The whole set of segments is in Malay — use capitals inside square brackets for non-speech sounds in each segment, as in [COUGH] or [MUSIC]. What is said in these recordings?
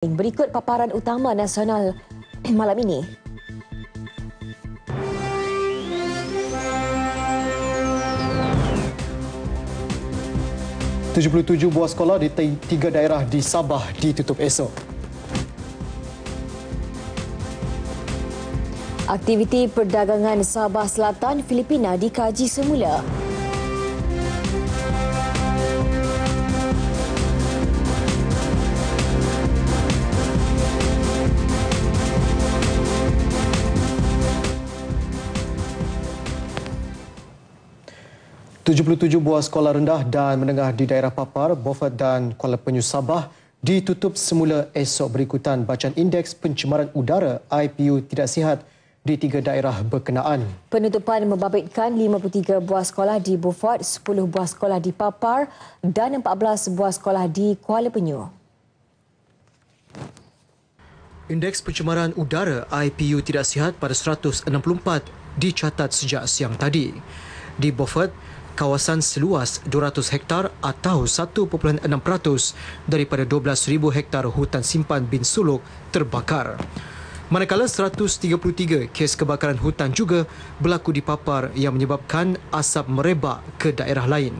Berikut paparan utama nasional [CLEARS THROAT] malam ini. Tujuh puluh tujuh buah sekolah di tiga daerah di Sabah ditutup esok. Aktiviti perdagangan Sabah Selatan, Filipina dikaji semula. 77 buah sekolah rendah dan menengah di daerah Papar, Beaufort dan Kuala Penyu Sabah ditutup semula esok berikutan bacaan indeks pencemaran udara IPU tidak sihat di tiga daerah berkenaan. Penutupan membabitkan 53 buah sekolah di Beaufort, 10 buah sekolah di Papar dan 14 buah sekolah di Kuala Penyu. Indeks pencemaran udara IPU tidak sihat pada 164 dicatat sejak siang tadi. Di Beaufort, kawasan seluas 200 hektar atau 1.6% daripada 12,000 hektar hutan simpan Bin Suluk terbakar. Manakala 133 kes kebakaran hutan juga berlaku di Papar yang menyebabkan asap merebak ke daerah lain.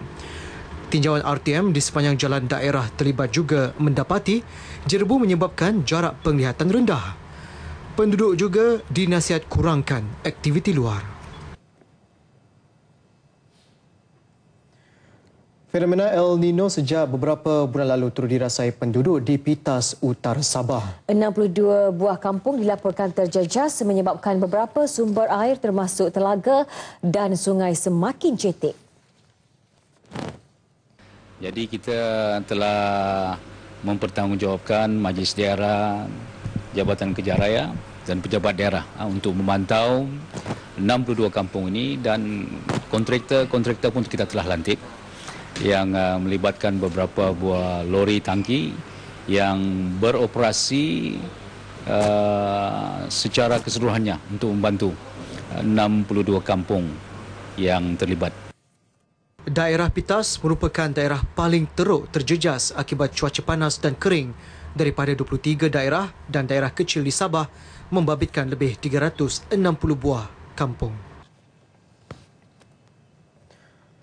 Tinjauan RTM di sepanjang jalan daerah terlibat juga mendapati jerbu menyebabkan jarak penglihatan rendah. Penduduk juga dinasihat kurangkan aktiviti luar. Fenomena El Nino sejak beberapa bulan lalu turut dirasai penduduk di Pitas Utara Sabah. 62 buah kampung dilaporkan terjejas menyebabkan beberapa sumber air termasuk telaga dan sungai semakin cetek. Jadi kita telah mempertanggungjawabkan Majlis Daerah Jabatan Kejaraya dan pejabat daerah ah, untuk memantau 62 kampung ini dan kontraktor-kontraktor pun kita telah lantik yang uh, melibatkan beberapa buah lori tangki yang beroperasi uh, secara keseluruhannya untuk membantu 62 uh, kampung yang terlibat. Daerah Pitas merupakan daerah paling teruk terjejas akibat cuaca panas dan kering daripada 23 daerah dan daerah kecil di Sabah membabitkan lebih 360 buah kampung.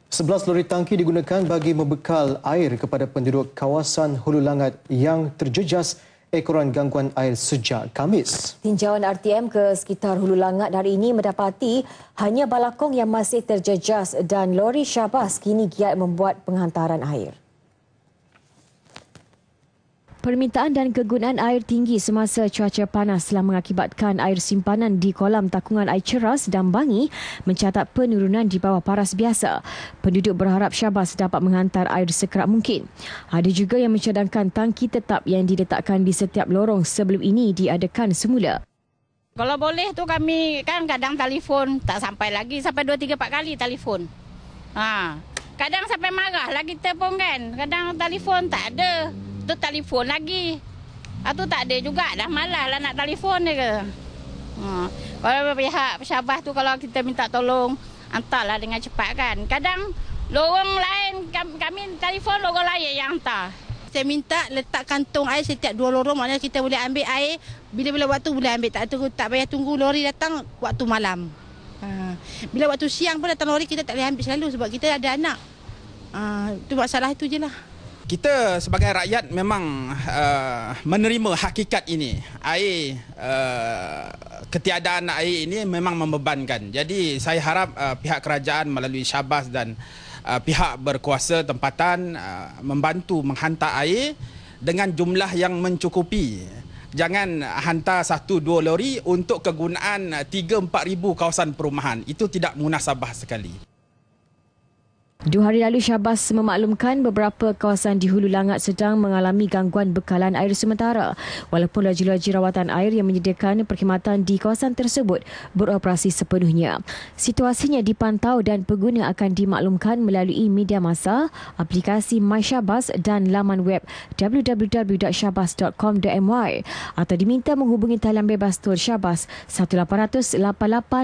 Sebelas lori tangki digunakan bagi membekal air kepada penduduk kawasan Hulu Langat yang terjejas ekoran gangguan air sejak Kamis. Tinjauan RTM ke sekitar Hulu Langat hari ini mendapati hanya balakong yang masih terjejas dan lori Syabas kini giat membuat penghantaran air permintaan dan kegunaan air tinggi semasa cuaca panas telah mengakibatkan air simpanan di kolam takungan air ceras dan bangi mencatat penurunan di bawah paras biasa. Penduduk berharap Syabas dapat menghantar air sekerap mungkin. Ada juga yang mencadangkan tangki tetap yang diletakkan di setiap lorong sebelum ini diadakan semula. Kalau boleh tu kami kan kadang telefon tak sampai lagi sampai 2 3 4 kali telefon. Ha. Kadang sampai marah lagi telefon kan. Kadang telefon tak ada tu telefon lagi. Atu ah, tak ada juga dah malas lah nak telefon dia ke. Ha. Kalau pihak pesabah tu kalau kita minta tolong hantarlah dengan cepat kan. Kadang lorong lain kami, kami telefon lorong lain yang hantar. Saya minta letak kantung air setiap dua lorong maknanya kita boleh ambil air bila-bila waktu boleh ambil tak tunggu tak payah tunggu lori datang waktu malam. Ha. Bila waktu siang pun datang lori kita tak boleh ambil selalu sebab kita ada anak. Ha. itu masalah itu je lah kita sebagai rakyat memang uh, menerima hakikat ini air uh, ketiadaan air ini memang membebankan jadi saya harap uh, pihak kerajaan melalui syabas dan uh, pihak berkuasa tempatan uh, membantu menghantar air dengan jumlah yang mencukupi jangan hantar satu dua lori untuk kegunaan 3 uh, ribu kawasan perumahan itu tidak munasabah sekali Dua hari lalu Syabas memaklumkan beberapa kawasan di Hulu Langat sedang mengalami gangguan bekalan air sementara walaupun laju-laju rawatan air yang menyediakan perkhidmatan di kawasan tersebut beroperasi sepenuhnya. Situasinya dipantau dan pengguna akan dimaklumkan melalui media masa, aplikasi MySyabas dan laman web www.syabas.com.my atau diminta menghubungi talian bebas tol Syabas 1800 88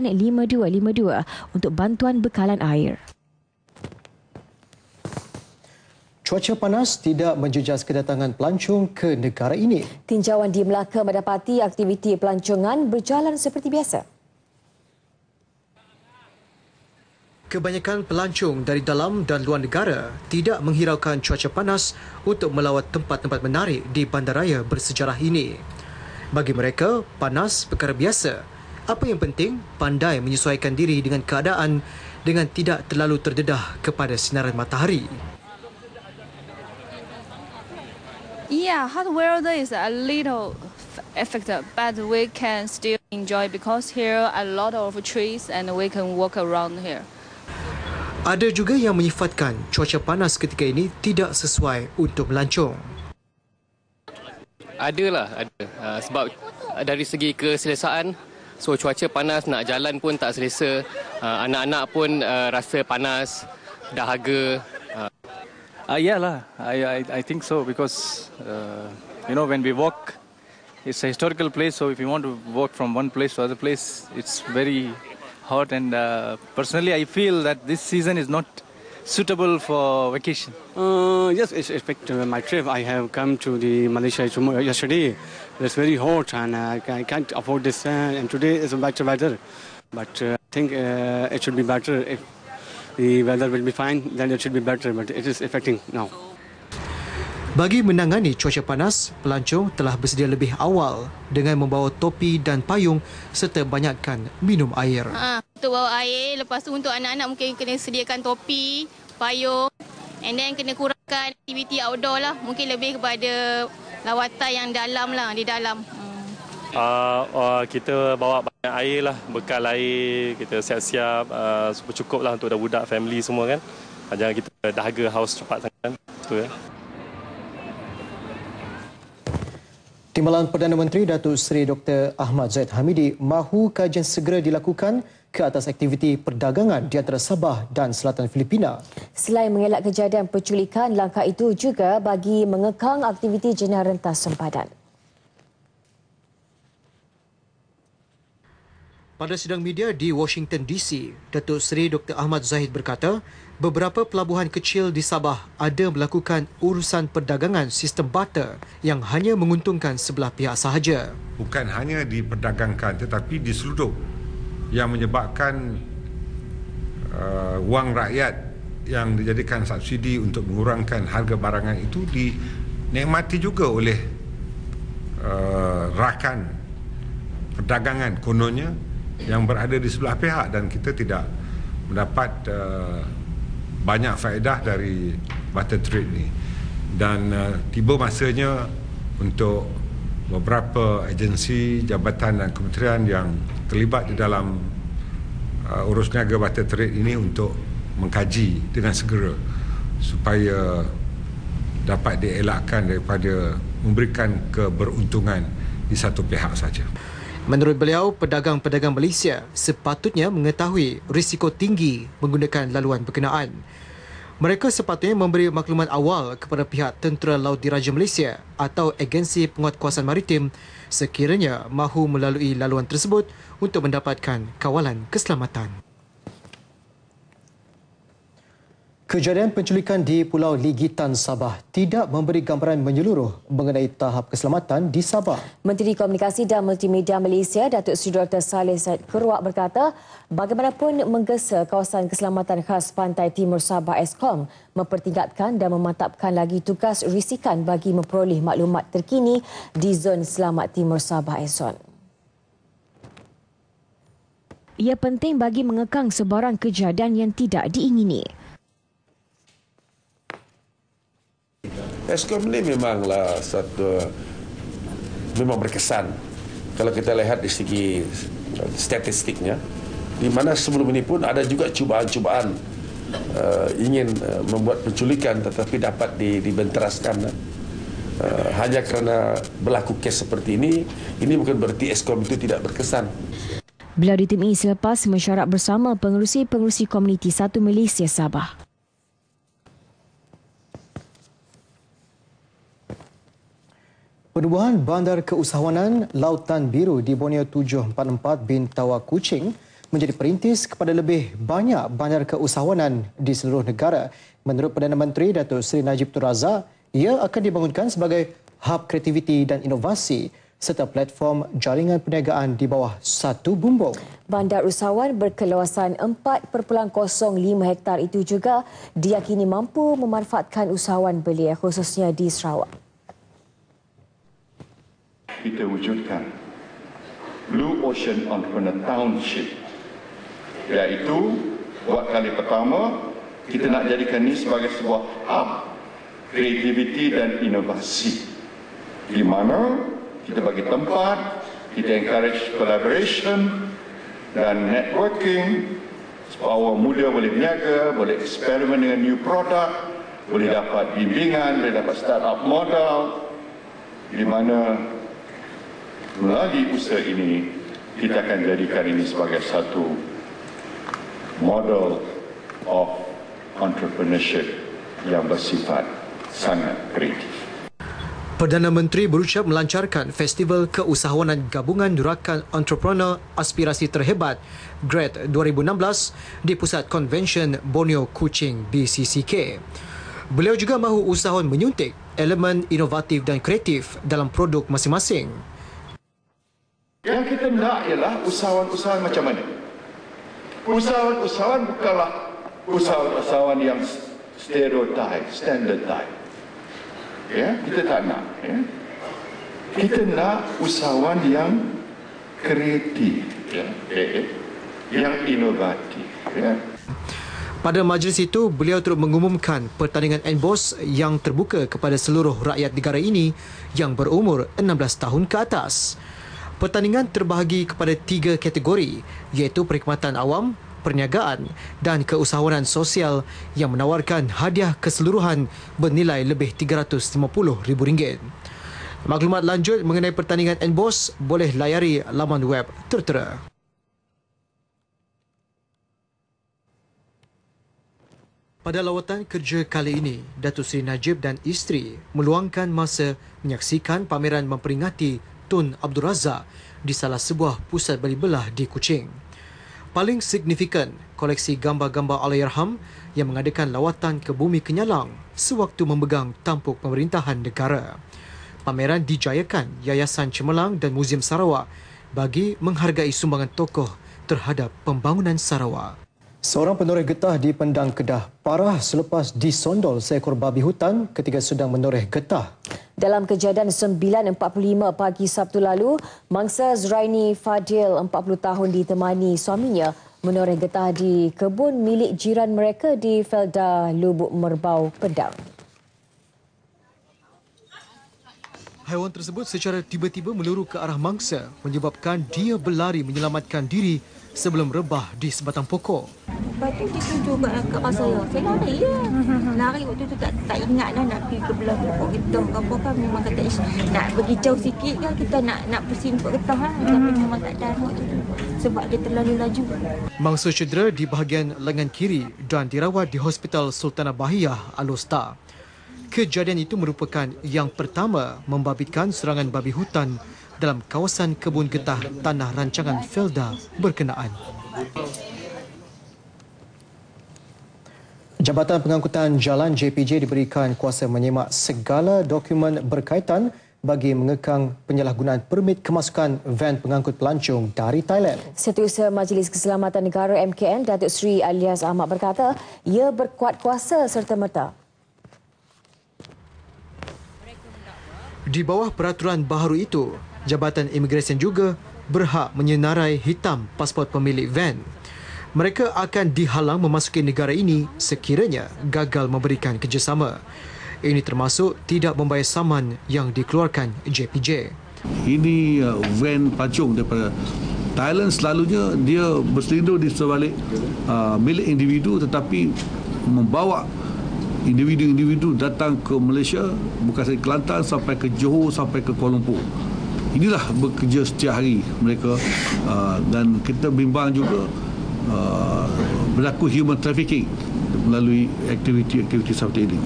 5252 untuk bantuan bekalan air. Cuaca panas tidak menjejas kedatangan pelancong ke negara ini. Tinjauan di Melaka mendapati aktiviti pelancongan berjalan seperti biasa. Kebanyakan pelancong dari dalam dan luar negara tidak menghiraukan cuaca panas untuk melawat tempat-tempat menarik di bandaraya bersejarah ini. Bagi mereka, panas perkara biasa. Apa yang penting, pandai menyesuaikan diri dengan keadaan dengan tidak terlalu terdedah kepada sinaran matahari. Yeah, hot weather is a little effect, but we can still enjoy because here a lot of trees and we can walk around here. Ada juga yang menyifatkan cuaca panas ketika ini tidak sesuai untuk melancong. Adalah, ada. Ah, sebab dari segi keselesaan, so cuaca panas nak jalan pun tak selesa. Ah, anak-anak pun ah, rasa panas, dahaga. Uh, yeah, la, I, I, I think so because, uh, you know, when we walk, it's a historical place, so if you want to walk from one place to other place, it's very hot. And uh, personally, I feel that this season is not suitable for vacation? Uh, yes, it's expect uh, my trip. I have come to the Malaysia tomorrow, uh, yesterday. It's very hot and uh, I can't afford this. Uh, and today is a better weather. But uh, I think it should be better if the weather will be fine, then it should be better, but it is affecting now. Bagi menangani cuaca panas, pelancong telah bersedia lebih awal dengan membawa topi dan payung serta banyakkan minum air. Ha, untuk bawa air, lepas tu untuk anak-anak mungkin kena sediakan topi, payung and then kena kurangkan aktiviti outdoor lah. Mungkin lebih kepada lawatan yang dalam lah, di dalam. Hmm uh, uh, kita bawa banyak air lah, bekal air, kita siap-siap, uh, cukup lah untuk budak-budak, family semua kan. Jangan kita dahaga haus cepat sangat. Itu ya. Timbalan Perdana Menteri Datuk Seri Dr. Ahmad Zaid Hamidi mahu kajian segera dilakukan ke atas aktiviti perdagangan di antara Sabah dan Selatan Filipina. Selain mengelak kejadian penculikan, langkah itu juga bagi mengekang aktiviti jenara rentas sempadan. Pada sidang media di Washington DC, Datuk Seri Dr. Ahmad Zahid berkata, beberapa pelabuhan kecil di Sabah ada melakukan urusan perdagangan sistem barter yang hanya menguntungkan sebelah pihak sahaja. Bukan hanya diperdagangkan tetapi diseludup yang menyebabkan uh, wang rakyat yang dijadikan subsidi untuk mengurangkan harga barangan itu dinikmati juga oleh uh, rakan perdagangan kononnya yang berada di sebelah pihak dan kita tidak mendapat eh, banyak faedah dari butter trade ni dan eh, tiba masanya untuk beberapa agensi jabatan dan kementerian yang terlibat di dalam uh, urus niaga butter trade ini untuk mengkaji dengan segera supaya dapat dielakkan daripada memberikan keberuntungan di satu pihak saja. Menurut beliau, pedagang-pedagang Malaysia sepatutnya mengetahui risiko tinggi menggunakan laluan berkenaan. Mereka sepatutnya memberi maklumat awal kepada pihak Tentera Laut Diraja Malaysia atau Agensi Penguatkuasaan Maritim sekiranya mahu melalui laluan tersebut untuk mendapatkan kawalan keselamatan. Kejadian penculikan di Pulau Ligitan Sabah tidak memberi gambaran menyeluruh mengenai tahap keselamatan di Sabah. Menteri Komunikasi dan Multimedia Malaysia, Datuk Seri Dr. Saleh Syed Keruak berkata, bagaimanapun menggesa kawasan keselamatan khas Pantai Timur Sabah SCOM mempertingkatkan dan mematapkan lagi tugas risikan bagi memperoleh maklumat terkini di Zon Selamat Timur Sabah Eson. Ia penting bagi mengekang sebarang kejadian yang tidak diingini. Eskom ini memanglah satu memang berkesan kalau kita lihat di segi statistiknya di mana sebelum ini pun ada juga cubaan-cubaan uh, ingin uh, membuat penculikan tetapi dapat di, dibenteraskan uh, hanya kerana berlaku kes seperti ini ini bukan berarti Eskom itu tidak berkesan Beliau ditemui selepas mesyuarat bersama pengurusi-pengurusi komuniti Satu Malaysia Sabah Penubuhan Bandar Keusahawanan Lautan Biru di Borneo 744 bin Tawa Kuching menjadi perintis kepada lebih banyak bandar keusahawanan di seluruh negara. Menurut Perdana Menteri Datuk Seri Najib Tun Razak, ia akan dibangunkan sebagai hub kreativiti dan inovasi serta platform jaringan perniagaan di bawah satu bumbung. Bandar usahawan berkeluasan 4.05 hektar itu juga diyakini mampu memanfaatkan usahawan belia khususnya di Sarawak kita wujudkan Blue Ocean Entrepreneur Township iaitu buat kali pertama kita nak jadikan ini sebagai sebuah hub kreativiti dan inovasi di mana kita bagi tempat kita encourage collaboration dan networking Orang muda boleh berniaga, boleh eksperimen dengan new product, boleh dapat bimbingan, boleh dapat start up modal. di mana melalui usaha ini kita akan jadikan ini sebagai satu model of entrepreneurship yang bersifat sangat kreatif. Perdana Menteri berucap melancarkan Festival Keusahawanan Gabungan Durakan Entrepreneur Aspirasi Terhebat GRAD 2016 di Pusat Convention Borneo Kuching BCCK. Beliau juga mahu usahawan menyuntik elemen inovatif dan kreatif dalam produk masing-masing. Yang kita nak ialah usahawan-usahawan macam mana? Usahawan-usahawan bukanlah usahawan-usahawan yang stereotype, standard type. Ya, kita tak nak. Ya? Kita nak usahawan yang kreatif, ya? ya, ya. yang inovatif. Ya? Pada majlis itu, beliau turut mengumumkan pertandingan NBOS yang terbuka kepada seluruh rakyat negara ini yang berumur 16 tahun ke atas pertandingan terbahagi kepada tiga kategori iaitu perkhidmatan awam, perniagaan dan keusahawanan sosial yang menawarkan hadiah keseluruhan bernilai lebih RM350,000. Maklumat lanjut mengenai pertandingan NBOS boleh layari laman web tertera. Pada lawatan kerja kali ini, Datuk Seri Najib dan isteri meluangkan masa menyaksikan pameran memperingati Tun Abdul Razak di salah sebuah pusat beli belah di Kuching. Paling signifikan, koleksi gambar-gambar Alayarham yang mengadakan lawatan ke bumi Kenyalang sewaktu memegang tampuk pemerintahan negara. Pameran dijayakan Yayasan Cemerlang dan Muzium Sarawak bagi menghargai sumbangan tokoh terhadap pembangunan Sarawak. Seorang penoreh getah di Pendang Kedah parah selepas disondol seekor babi hutan ketika sedang menoreh getah. Dalam kejadian 9.45 pagi Sabtu lalu, mangsa Zraini Fadil 40 tahun ditemani suaminya menoreh getah di kebun milik jiran mereka di Felda Lubuk Merbau, Pendang. Haiwan tersebut secara tiba-tiba meluru ke arah mangsa menyebabkan dia berlari menyelamatkan diri sebelum rebah di sebatang pokok. Lepas tu dia tunjuk kat kakak saya. Saya lari je. Lari waktu tu tak, tak ingat lah nak pergi ke belah pokok kita. Kapa kan memang kata Ish nak pergi jauh sikit kan kita nak nak pusing pokok kita. Ha? Tapi mhm. memang tak jalan waktu tu. Sebab dia terlalu laju. Mangsa cedera di bahagian lengan kiri dan dirawat di Hospital Sultanah Bahiyah Alostar. Kejadian itu merupakan yang pertama membabitkan serangan babi hutan dalam kawasan kebun getah tanah rancangan Felda berkenaan. Jabatan Pengangkutan Jalan JPJ diberikan kuasa menyemak segala dokumen berkaitan bagi mengekang penyalahgunaan permit kemasukan van pengangkut pelancong dari Thailand. Setiausaha Majlis Keselamatan Negara MKN, Datuk Seri Alias Ahmad berkata, ia berkuat kuasa serta-merta. Di bawah peraturan baharu itu, Jabatan Imigresen juga berhak menyenarai hitam pasport pemilik van. Mereka akan dihalang memasuki negara ini sekiranya gagal memberikan kerjasama. Ini termasuk tidak membayar saman yang dikeluarkan JPJ. Ini uh, van pacung daripada Thailand selalunya dia berselindung di sebalik uh, milik individu tetapi membawa individu-individu datang ke Malaysia bukan saja Kelantan sampai ke Johor sampai ke Kuala Lumpur inilah bekerja setiap hari mereka uh, dan kita bimbang juga uh, berlaku human trafficking melalui aktiviti-aktiviti seperti ini.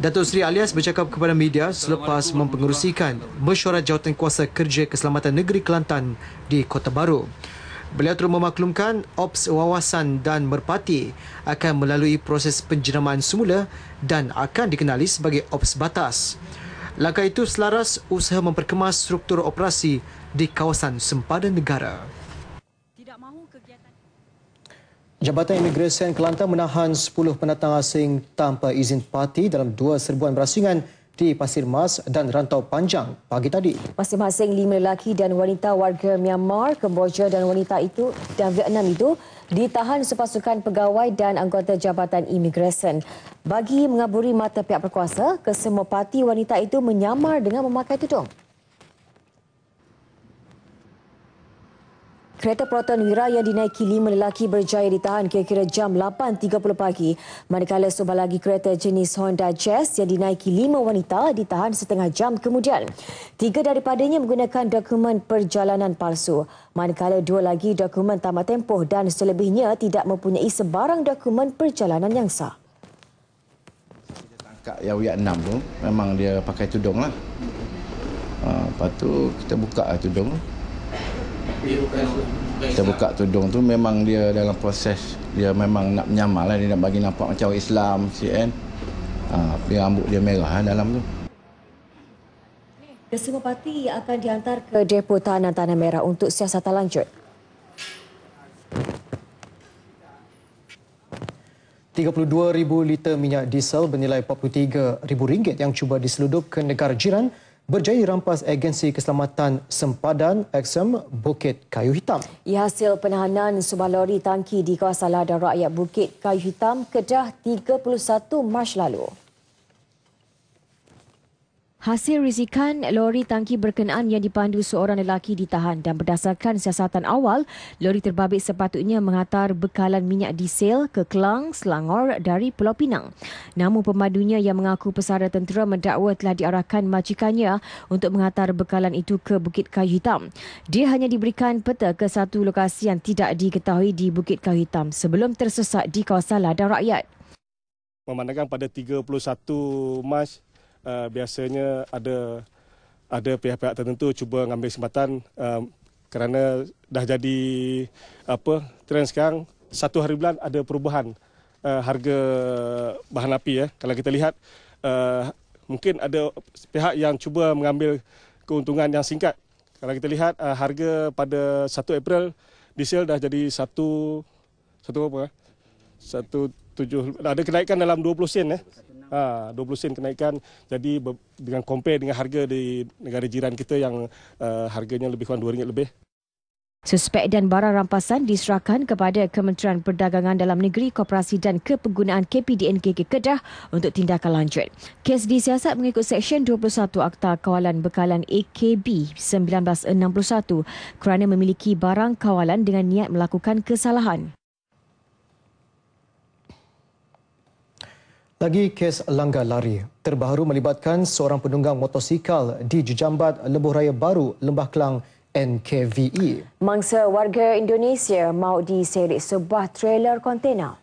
Datuk Sri Alias bercakap kepada media selepas mempengerusikan mesyuarat jawatan kuasa kerja keselamatan negeri Kelantan di Kota Baru. Beliau turut memaklumkan Ops Wawasan dan Merpati akan melalui proses penjenamaan semula dan akan dikenali sebagai Ops Batas. Langkah itu selaras usaha memperkemas struktur operasi di kawasan sempadan negara. Jabatan Imigresen Kelantan menahan 10 pendatang asing tanpa izin parti dalam dua serbuan berasingan di Pasir Mas dan Rantau Panjang pagi tadi. Masing-masing lima lelaki dan wanita warga Myanmar, Kemboja dan wanita itu dan Vietnam itu ditahan sepasukan pegawai dan anggota Jabatan Imigresen. Bagi mengaburi mata pihak berkuasa, kesemua parti wanita itu menyamar dengan memakai tudung. kereta peralatan wira yang dinaiki lima lelaki berjaya ditahan kira-kira jam 8.30 pagi. Manakala sebuah lagi kereta jenis Honda Jazz yang dinaiki lima wanita ditahan setengah jam kemudian. Tiga daripadanya menggunakan dokumen perjalanan palsu. Manakala dua lagi dokumen tamat tempoh dan selebihnya tidak mempunyai sebarang dokumen perjalanan yang sah. Kak Yawiyak enam tu memang dia pakai tudung lah. Ha, lepas tu kita buka lah tudung tu. Kita buka tudung tu memang dia dalam proses dia memang nak menyamal lah. Dia nak bagi nampak macam Islam, CN. Kan? Ha, dia rambut dia merah lah dalam tu. Dan semua parti akan diantar ke depo Tanah Tanah Merah untuk siasatan lanjut. 32,000 liter minyak diesel bernilai rm ringgit yang cuba diseludup ke negara jiran berjaya rampas agensi keselamatan sempadan Exum Bukit Kayu Hitam. Ia hasil penahanan sebuah lori tangki di kawasan ladang rakyat Bukit Kayu Hitam Kedah 31 Mac lalu. Hasil risikan lori tangki berkenaan yang dipandu seorang lelaki ditahan dan berdasarkan siasatan awal, lori terbabit sepatutnya menghantar bekalan minyak diesel ke Kelang, Selangor dari Pulau Pinang. Namun pemandunya yang mengaku pesara tentera mendakwa telah diarahkan majikannya untuk menghantar bekalan itu ke Bukit Kayu Hitam. Dia hanya diberikan peta ke satu lokasi yang tidak diketahui di Bukit Kayu Hitam sebelum tersesat di kawasan ladang rakyat. Memandangkan pada 31 Mac uh, biasanya ada ada pihak-pihak tertentu cuba mengambil kesempatan uh, kerana dah jadi apa trend sekarang satu hari bulan ada perubahan uh, harga bahan api ya. Kalau kita lihat uh, mungkin ada pihak yang cuba mengambil keuntungan yang singkat. Kalau kita lihat uh, harga pada 1 April diesel dah jadi satu satu apa? satu tujuh ada kenaikan dalam 20 sen eh. Ya. Ah, 20 sen kenaikan. Jadi dengan compare dengan harga di negara jiran kita yang uh, harganya lebih kurang RM2 lebih. Suspek dan barang rampasan diserahkan kepada Kementerian Perdagangan Dalam Negeri Koperasi dan Kepenggunaan KPDNKK Kedah untuk tindakan lanjut. Kes disiasat mengikut Seksyen 21 Akta Kawalan Bekalan AKB 1961 kerana memiliki barang kawalan dengan niat melakukan kesalahan. Lagi kes langgar lari terbaru melibatkan seorang penunggang motosikal di Jejambat Lebuh Raya Baru, Lembah Kelang, NKVE. Mangsa warga Indonesia mahu diseret sebuah trailer kontena.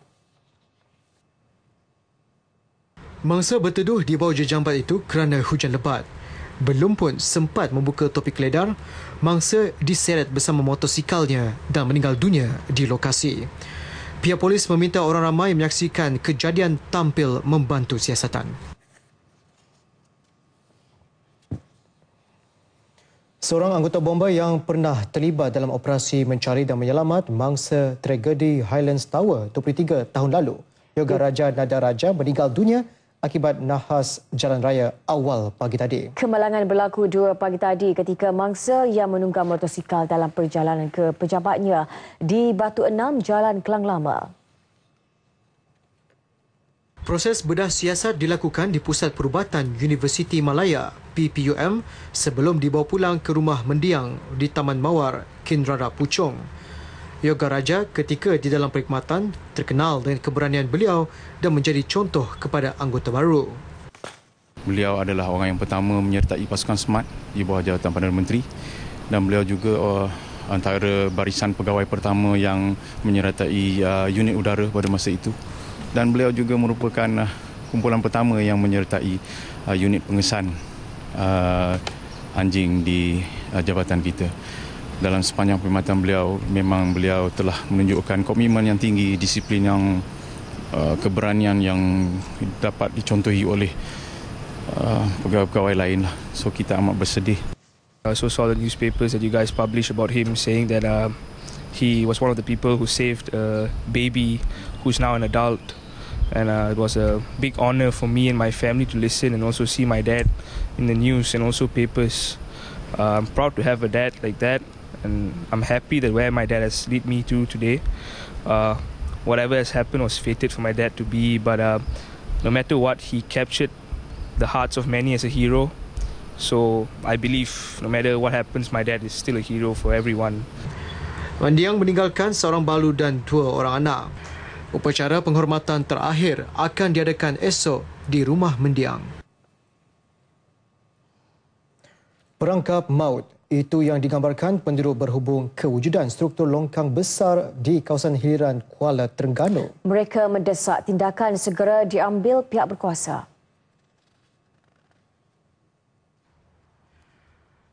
Mangsa berteduh di bawah Jejambat itu kerana hujan lebat. Belum pun sempat membuka topi keledar, mangsa diseret bersama motosikalnya dan meninggal dunia di lokasi. Pihak polis meminta orang ramai menyaksikan kejadian tampil membantu siasatan. Seorang anggota bomba yang pernah terlibat dalam operasi mencari dan menyelamat mangsa tragedi Highlands Tower 23 tahun lalu, Yoga Raja Nada Raja meninggal dunia akibat nahas jalan raya awal pagi tadi. Kemalangan berlaku dua pagi tadi ketika mangsa yang menunggang motosikal dalam perjalanan ke pejabatnya di Batu Enam Jalan Kelang Lama. Proses bedah siasat dilakukan di Pusat Perubatan Universiti Malaya, PPUM, sebelum dibawa pulang ke rumah mendiang di Taman Mawar, Kindrara Puchong. Yoga Raja ketika di dalam perkhidmatan terkenal dengan keberanian beliau dan menjadi contoh kepada anggota baru. Beliau adalah orang yang pertama menyertai pasukan SMART di bawah jawatan Perdana Menteri dan beliau juga uh, antara barisan pegawai pertama yang menyertai uh, unit udara pada masa itu dan beliau juga merupakan uh, kumpulan pertama yang menyertai uh, unit pengesan uh, anjing di uh, jabatan kita dalam sepanjang perkhidmatan beliau memang beliau telah menunjukkan komitmen yang tinggi, disiplin yang uh, keberanian yang dapat dicontohi oleh uh, pegawai-pegawai lain lah. So kita amat bersedih. I uh, also saw the newspapers that you guys published about him saying that uh, he was one of the people who saved a baby who is now an adult. And uh, it was a big honor for me and my family to listen and also see my dad in the news and also papers. Uh, I'm proud to have a dad like that and I'm happy that where my dad has led me to today. Uh, whatever has happened was fated for my dad to be, but uh, no matter what, he captured the hearts of many as a hero. So I believe no matter what happens, my dad is still a hero for everyone. Mandiang meninggalkan seorang balu dan dua orang anak. Upacara penghormatan terakhir akan diadakan esok di rumah mendiang. Perangkap maut itu yang digambarkan penduduk berhubung kewujudan struktur longkang besar di kawasan hiliran Kuala Terengganu. Mereka mendesak tindakan segera diambil pihak berkuasa.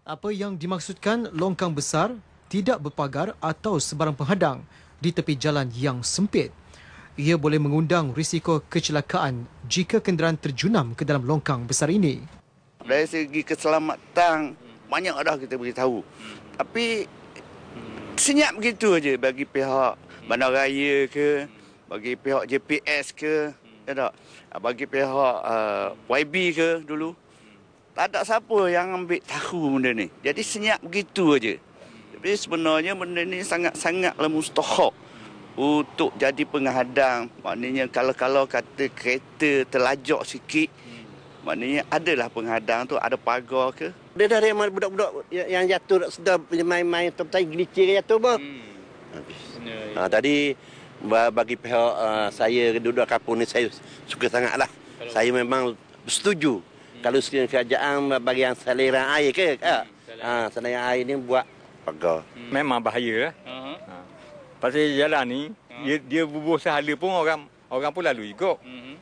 Apa yang dimaksudkan longkang besar tidak berpagar atau sebarang penghadang di tepi jalan yang sempit. Ia boleh mengundang risiko kecelakaan jika kenderaan terjunam ke dalam longkang besar ini. Dari segi keselamatan, banyak dah kita beritahu. Hmm. Tapi senyap begitu aja bagi pihak hmm. bandaraya ke, hmm. bagi pihak JPS ke, hmm. ya tak? Ah, bagi pihak uh, ah, YB ke dulu. Tak ada siapa yang ambil tahu benda ni. Jadi senyap begitu aja. Tapi sebenarnya benda ni sangat-sangatlah mustahak untuk jadi penghadang. Maknanya kalau-kalau kata kereta terlajak sikit, Maknanya adalah penghadang tu, ada pagar ke? Dia dah ada budak-budak ya- yang jatuh sedap main-main atau tadi gelicir jatuh apa? Hmm. Ha, tadi bagi pihak uh, saya duduk kapur ni saya suka sangat lah. Kalau saya memang setuju. Hmm. Kalau sekiranya kerajaan bagi yang saliran air ke? Hmm. ha, ah, saliran air ni buat pagar. Hmm. Memang bahaya lah. Uh-huh. Ha. Pasal jalan ni, uh-huh. dia, dia bubuh sehala pun orang orang pun lalu juga. Hmm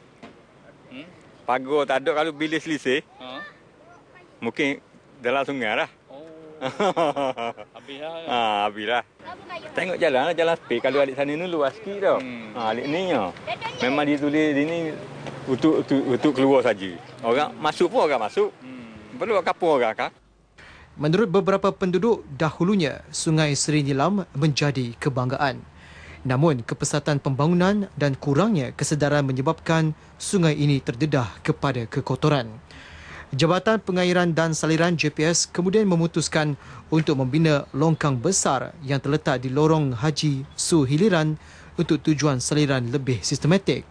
pagar tak ada kalau bilis selisih. Uh ha? -huh. Mungkin dalam sungai lah. Oh. Habis lah. [LAUGHS] Ha, Tengok jalan lah, jalan sepi. Kalau alik sana ni luas sikit tau. Hmm. Ha, adik ni ya. Memang ditulis di ni untuk, untuk, untuk keluar saja. Orang masuk pun orang masuk. Hmm. Perlu kapung orang kan. Menurut beberapa penduduk, dahulunya Sungai Seri Nilam menjadi kebanggaan. Namun, kepesatan pembangunan dan kurangnya kesedaran menyebabkan sungai ini terdedah kepada kekotoran. Jabatan Pengairan dan Saliran JPS kemudian memutuskan untuk membina longkang besar yang terletak di lorong Haji Su Hiliran untuk tujuan saliran lebih sistematik.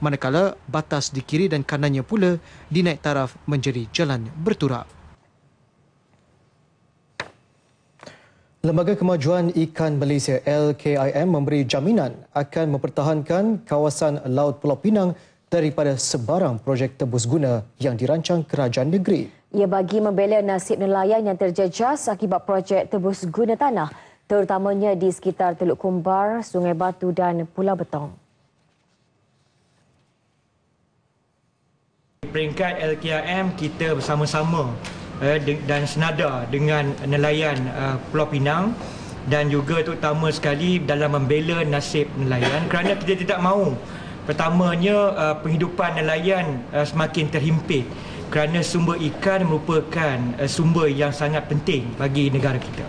Manakala batas di kiri dan kanannya pula dinaik taraf menjadi jalan berturap. Lembaga Kemajuan Ikan Malaysia LKIM memberi jaminan akan mempertahankan kawasan Laut Pulau Pinang daripada sebarang projek tebus guna yang dirancang kerajaan negeri. Ia bagi membela nasib nelayan yang terjejas akibat projek tebus guna tanah terutamanya di sekitar Teluk Kumbar, Sungai Batu dan Pulau Betong. Peringkat LKIM kita bersama-sama eh, dan senada dengan nelayan uh, Pulau Pinang dan juga terutama sekali dalam membela nasib nelayan kerana kita tidak mahu pertamanya uh, penghidupan nelayan uh, semakin terhimpit kerana sumber ikan merupakan uh, sumber yang sangat penting bagi negara kita.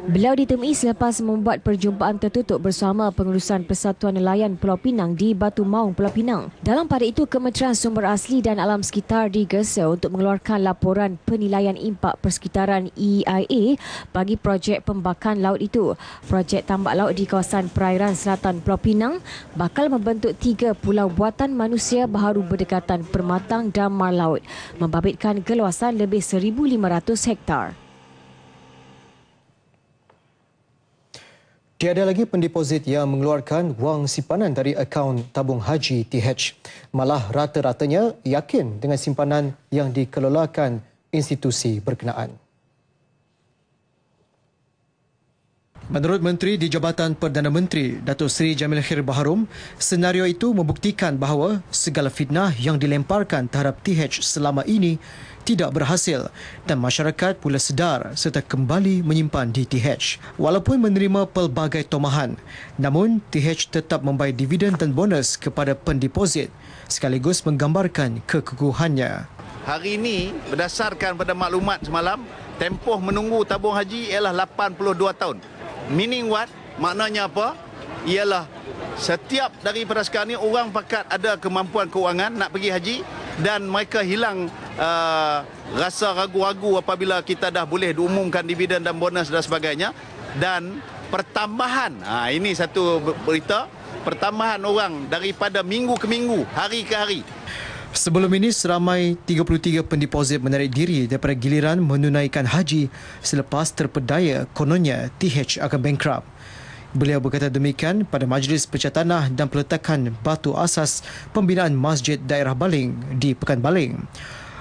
Beliau ditemui selepas membuat perjumpaan tertutup bersama Pengurusan Persatuan Nelayan Pulau Pinang di Batu Maung, Pulau Pinang. Dalam pada itu, Kementerian Sumber Asli dan Alam Sekitar digesa untuk mengeluarkan laporan penilaian impak persekitaran EIA bagi projek pembakan laut itu. Projek tambak laut di kawasan perairan selatan Pulau Pinang bakal membentuk tiga pulau buatan manusia baharu berdekatan Permatang dan Marlaut membabitkan keluasan lebih 1,500 hektar. Tiada lagi pendeposit yang mengeluarkan wang simpanan dari akaun tabung haji TH. Malah rata-ratanya yakin dengan simpanan yang dikelolakan institusi berkenaan. Menurut Menteri di Jabatan Perdana Menteri, Datuk Seri Jamil Khair Baharum, senario itu membuktikan bahawa segala fitnah yang dilemparkan terhadap TH selama ini tidak berhasil dan masyarakat pula sedar serta kembali menyimpan di TH. Walaupun menerima pelbagai tomahan, namun TH tetap membayar dividen dan bonus kepada pendeposit sekaligus menggambarkan kekukuhannya. Hari ini berdasarkan pada maklumat semalam, tempoh menunggu tabung haji ialah 82 tahun. Meaning what? Maknanya apa? Ialah setiap dari sekarang ni orang pekat ada kemampuan keuangan nak pergi haji dan mereka hilang uh, rasa ragu-ragu apabila kita dah boleh diumumkan dividen dan bonus dan sebagainya dan pertambahan ha, ini satu berita pertambahan orang daripada minggu ke minggu hari ke hari Sebelum ini seramai 33 pendeposit menarik diri daripada giliran menunaikan haji selepas terpedaya kononnya TH akan bankrupt. Beliau berkata demikian pada Majlis Pecatanah dan Peletakan Batu Asas Pembinaan Masjid Daerah Baling di Pekan Baling.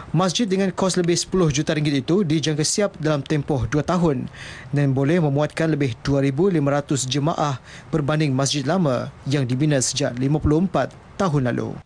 Masjid dengan kos lebih 10 juta ringgit itu dijangka siap dalam tempoh 2 tahun dan boleh memuatkan lebih 2,500 jemaah berbanding masjid lama yang dibina sejak 54 tahun lalu.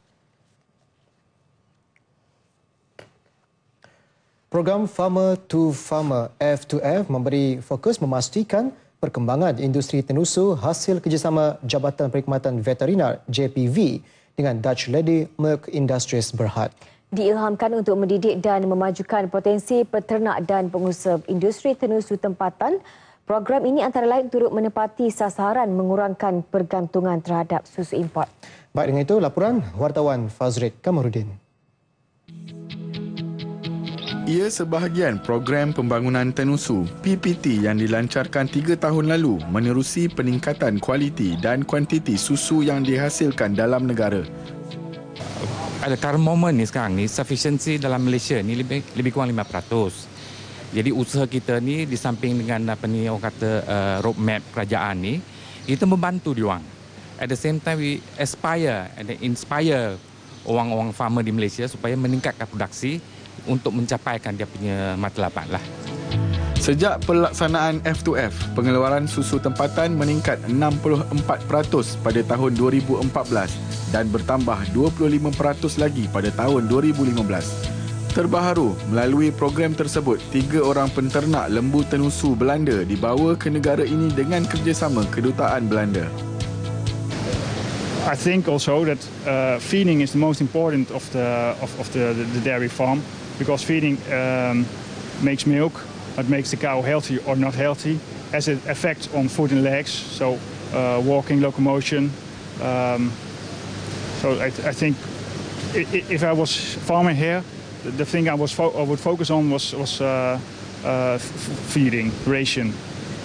Program Farmer to Farmer F2F memberi fokus memastikan perkembangan industri tenusu hasil kerjasama Jabatan Perkhidmatan Veterinar JPV dengan Dutch Lady Milk Industries Berhad. Diilhamkan untuk mendidik dan memajukan potensi peternak dan pengusaha industri tenusu tempatan, program ini antara lain turut menepati sasaran mengurangkan pergantungan terhadap susu import. Baik dengan itu, laporan wartawan Fazrid Kamarudin. Ia sebahagian program pembangunan Tenusu PPT yang dilancarkan 3 tahun lalu menerusi peningkatan kualiti dan kuantiti susu yang dihasilkan dalam negara. Ada current moment ni sekarang ni sufficiency dalam Malaysia ni lebih lebih kurang 5%. Jadi usaha kita ni di samping dengan apa ni orang kata uh, roadmap kerajaan ni kita membantu diorang. At the same time we aspire and inspire orang-orang farmer di Malaysia supaya meningkatkan produksi untuk mencapaikan dia punya matlamat lah. Sejak pelaksanaan F2F, pengeluaran susu tempatan meningkat 64% pada tahun 2014 dan bertambah 25% lagi pada tahun 2015. Terbaharu, melalui program tersebut, tiga orang penternak lembu tenusu Belanda dibawa ke negara ini dengan kerjasama kedutaan Belanda. I think also that uh, feeding is the most important of the of, of the, the, the dairy farm. because feeding um, makes milk, but makes the cow healthy or not healthy, has an effect on foot and legs, so uh, walking, locomotion. Um, so I, I think if I was farming here, the thing I was I would focus on was was uh, uh, feeding, ration.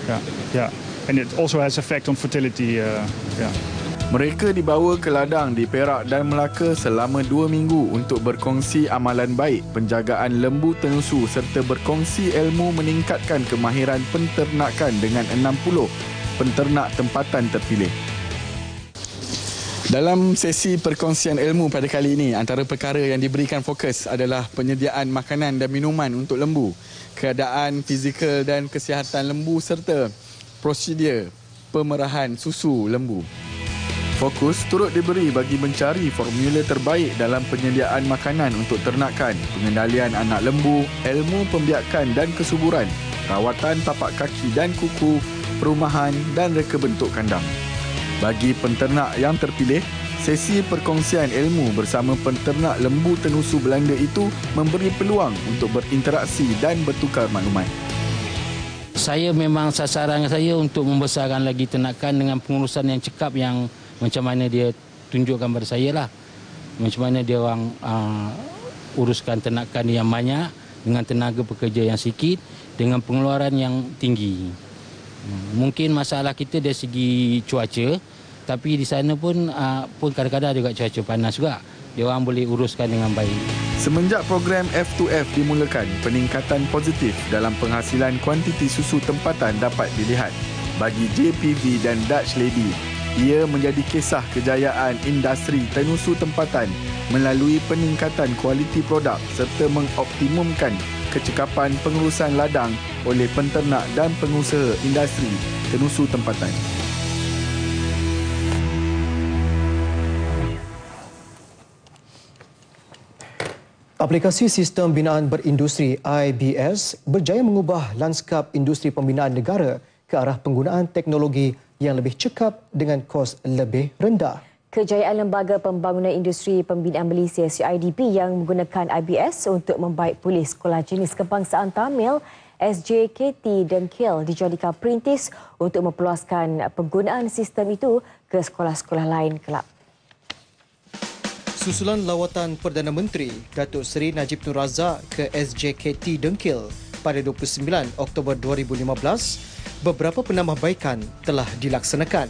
Yeah, yeah, and it also has effect on fertility. Uh, yeah. Mereka dibawa ke ladang di Perak dan Melaka selama dua minggu untuk berkongsi amalan baik, penjagaan lembu tenusu serta berkongsi ilmu meningkatkan kemahiran penternakan dengan 60 penternak tempatan terpilih. Dalam sesi perkongsian ilmu pada kali ini, antara perkara yang diberikan fokus adalah penyediaan makanan dan minuman untuk lembu, keadaan fizikal dan kesihatan lembu serta prosedur pemerahan susu lembu. Fokus turut diberi bagi mencari formula terbaik dalam penyediaan makanan untuk ternakan, pengendalian anak lembu, ilmu pembiakan dan kesuburan, rawatan tapak kaki dan kuku, perumahan dan reka bentuk kandang. Bagi penternak yang terpilih, sesi perkongsian ilmu bersama penternak lembu tenusu Belanda itu memberi peluang untuk berinteraksi dan bertukar maklumat. Saya memang sasaran saya untuk membesarkan lagi ternakan dengan pengurusan yang cekap yang macam mana dia tunjukkan pada saya lah macam mana dia orang uh, uruskan tenakan yang banyak dengan tenaga pekerja yang sikit dengan pengeluaran yang tinggi hmm, mungkin masalah kita dari segi cuaca tapi di sana pun uh, pun kadang-kadang juga cuaca panas juga dia orang boleh uruskan dengan baik Semenjak program F2F dimulakan, peningkatan positif dalam penghasilan kuantiti susu tempatan dapat dilihat. Bagi JPV dan Dutch Lady, ia menjadi kisah kejayaan industri tenusu tempatan melalui peningkatan kualiti produk serta mengoptimumkan kecekapan pengurusan ladang oleh penternak dan pengusaha industri tenusu tempatan. Aplikasi Sistem Binaan Berindustri IBS berjaya mengubah lanskap industri pembinaan negara ke arah penggunaan teknologi yang lebih cekap dengan kos lebih rendah. Kejayaan Lembaga Pembangunan Industri Pembinaan Malaysia CIDP yang menggunakan IBS untuk membaik pulih sekolah jenis kebangsaan Tamil SJKT dan KIL dijadikan perintis untuk memperluaskan penggunaan sistem itu ke sekolah-sekolah lain kelab. Susulan lawatan Perdana Menteri Datuk Seri Najib Nur Razak ke SJKT Dengkil pada 29 Oktober 2015 beberapa penambahbaikan telah dilaksanakan.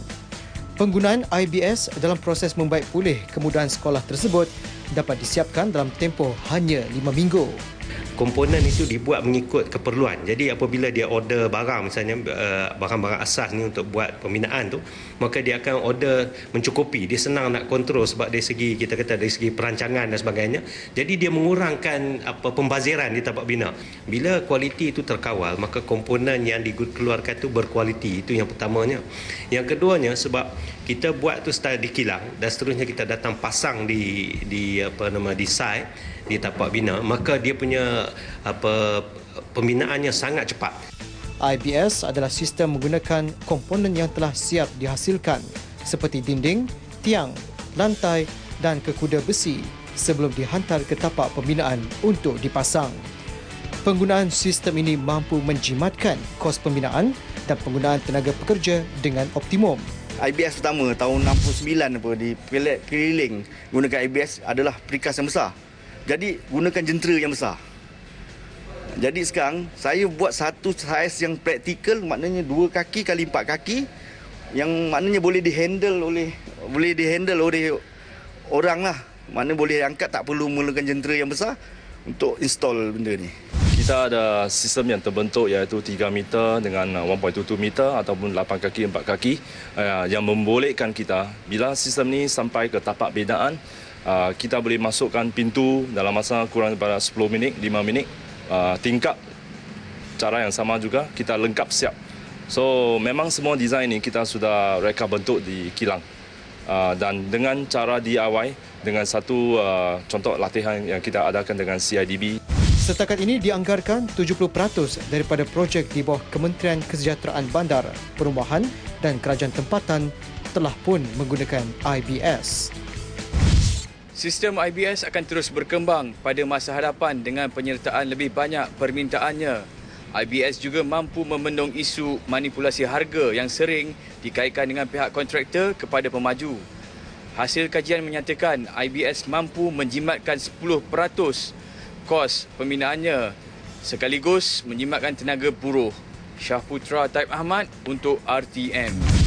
Penggunaan IBS dalam proses membaik pulih kemudahan sekolah tersebut dapat disiapkan dalam tempoh hanya lima minggu komponen itu dibuat mengikut keperluan. Jadi apabila dia order barang misalnya eh, barang-barang asas ni untuk buat pembinaan tu, maka dia akan order mencukupi. Dia senang nak kontrol sebab dari segi kita kata dari segi perancangan dan sebagainya. Jadi dia mengurangkan apa pembaziran di tapak bina. Bila kualiti itu terkawal, maka komponen yang dikeluarkan itu berkualiti. Itu yang pertamanya. Yang keduanya sebab kita buat tu style di kilang dan seterusnya kita datang pasang di di apa nama di site di tapak bina maka dia punya apa pembinaannya sangat cepat. IBS adalah sistem menggunakan komponen yang telah siap dihasilkan seperti dinding, tiang, lantai dan kekuda besi sebelum dihantar ke tapak pembinaan untuk dipasang. Penggunaan sistem ini mampu menjimatkan kos pembinaan dan penggunaan tenaga pekerja dengan optimum. IBS pertama tahun 69 apa di pelet keliling menggunakan IBS adalah perikas yang besar. Jadi gunakan jentera yang besar. Jadi sekarang saya buat satu saiz yang praktikal maknanya dua kaki kali empat kaki yang maknanya boleh dihandle oleh boleh dihandle oleh orang lah. Mana boleh angkat tak perlu menggunakan jentera yang besar untuk install benda ni. Kita ada sistem yang terbentuk iaitu 3 meter dengan 1.22 uh, meter ataupun 8 kaki 4 kaki uh, yang membolehkan kita bila sistem ni sampai ke tapak bedaan Ah, kita boleh masukkan pintu dalam masa kurang daripada 10 minit, 5 minit. Uh, tingkap cara yang sama juga, kita lengkap siap. So memang semua desain ini kita sudah reka bentuk di kilang. Uh, dan dengan cara DIY, dengan satu uh, contoh latihan yang kita adakan dengan CIDB. Setakat ini dianggarkan 70% daripada projek di bawah Kementerian Kesejahteraan Bandar, Perumahan dan Kerajaan Tempatan telah pun menggunakan IBS. Sistem IBS akan terus berkembang pada masa hadapan dengan penyertaan lebih banyak permintaannya. IBS juga mampu memendung isu manipulasi harga yang sering dikaitkan dengan pihak kontraktor kepada pemaju. Hasil kajian menyatakan IBS mampu menjimatkan 10% kos pembinaannya sekaligus menjimatkan tenaga buruh. Syah Putra Taib Ahmad untuk RTM.